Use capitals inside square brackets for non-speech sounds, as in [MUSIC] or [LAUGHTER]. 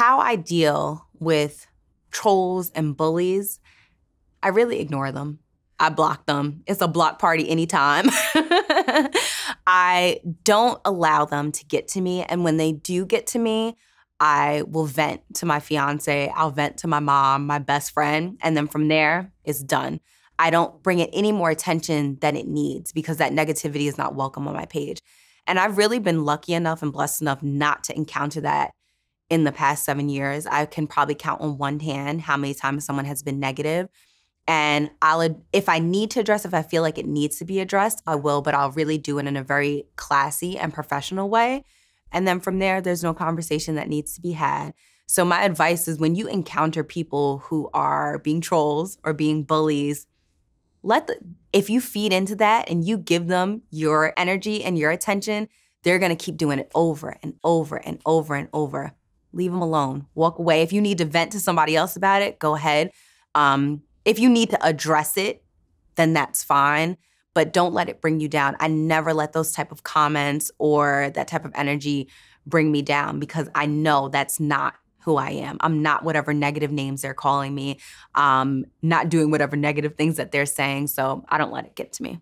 how I deal with trolls and bullies, I really ignore them. I block them. It's a block party anytime. [LAUGHS] I don't allow them to get to me. And when they do get to me, I will vent to my fiance, I'll vent to my mom, my best friend, and then from there, it's done. I don't bring it any more attention than it needs because that negativity is not welcome on my page. And I've really been lucky enough and blessed enough not to encounter that in the past seven years, I can probably count on one hand how many times someone has been negative. And I'll, if I need to address, if I feel like it needs to be addressed, I will, but I'll really do it in a very classy and professional way. And then from there, there's no conversation that needs to be had. So, my advice is when you encounter people who are being trolls or being bullies, let the, if you feed into that and you give them your energy and your attention, they're gonna keep doing it over and over and over and over leave them alone. Walk away. If you need to vent to somebody else about it, go ahead. Um, if you need to address it, then that's fine. But don't let it bring you down. I never let those type of comments or that type of energy bring me down because I know that's not who I am. I'm not whatever negative names they're calling me, um, not doing whatever negative things that they're saying. So I don't let it get to me.